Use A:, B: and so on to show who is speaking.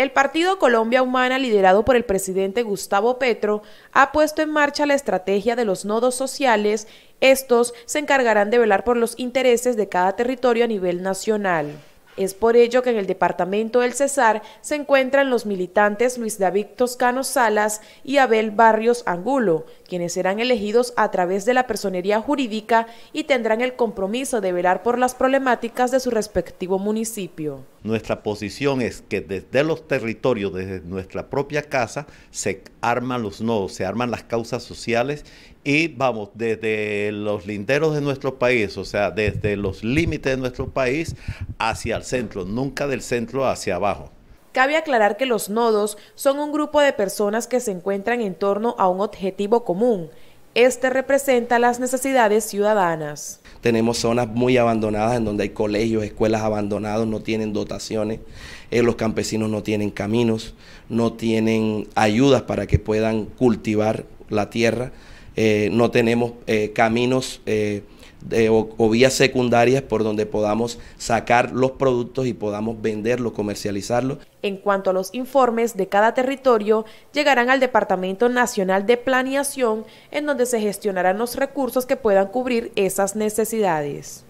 A: El Partido Colombia Humana, liderado por el presidente Gustavo Petro, ha puesto en marcha la estrategia de los nodos sociales. Estos se encargarán de velar por los intereses de cada territorio a nivel nacional. Es por ello que en el departamento del Cesar se encuentran los militantes Luis David Toscano Salas y Abel Barrios Angulo, quienes serán elegidos a través de la personería jurídica y tendrán el compromiso de velar por las problemáticas de su respectivo municipio.
B: Nuestra posición es que desde los territorios, desde nuestra propia casa, se arman los nodos, se arman las causas sociales y vamos desde los linderos de nuestro país, o sea, desde los límites de nuestro país hacia el centro, nunca del centro hacia abajo.
A: Cabe aclarar que los nodos son un grupo de personas que se encuentran en torno a un objetivo común este representa las necesidades ciudadanas.
C: Tenemos zonas muy abandonadas en donde hay colegios, escuelas abandonados, no tienen dotaciones, eh, los campesinos no tienen caminos, no tienen ayudas para que puedan cultivar la tierra. Eh, no tenemos eh, caminos eh, o, o, vías secundarias por donde podamos sacar los productos y podamos venderlos, comercializarlos.
A: En cuanto a los informes de cada territorio, llegarán al Departamento Nacional de Planeación, en donde se gestionarán los recursos que puedan cubrir esas necesidades.